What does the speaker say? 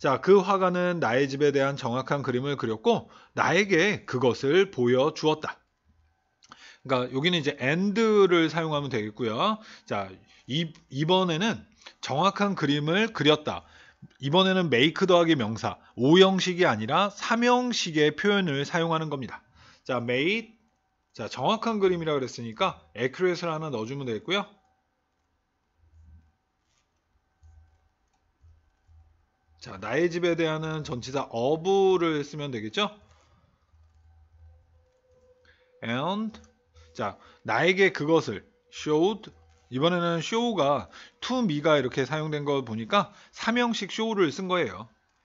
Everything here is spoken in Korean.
자, 그 화가는 나의 집에 대한 정확한 그림을 그렸고 나에게 그것을 보여 주었다. 그러니까 여기는 이제 and를 사용하면 되겠고요. 자, 이, 이번에는 정확한 그림을 그렸다. 이번에는 make 더하기 명사 5형식이 아니라 3형식의 표현을 사용하는 겁니다. 자, made 자, 정확한 그림이라 그랬으니까 a c c u r a t e 를 하나 넣어주면 되겠고요. 자, 나의 집에 대한 전치사 of를 쓰면 되겠죠? and 자, 나에게 그것을 showed 이번에는 show가 to me가 이렇게 사용된 걸 보니까 3형식 show를 쓴 거예요.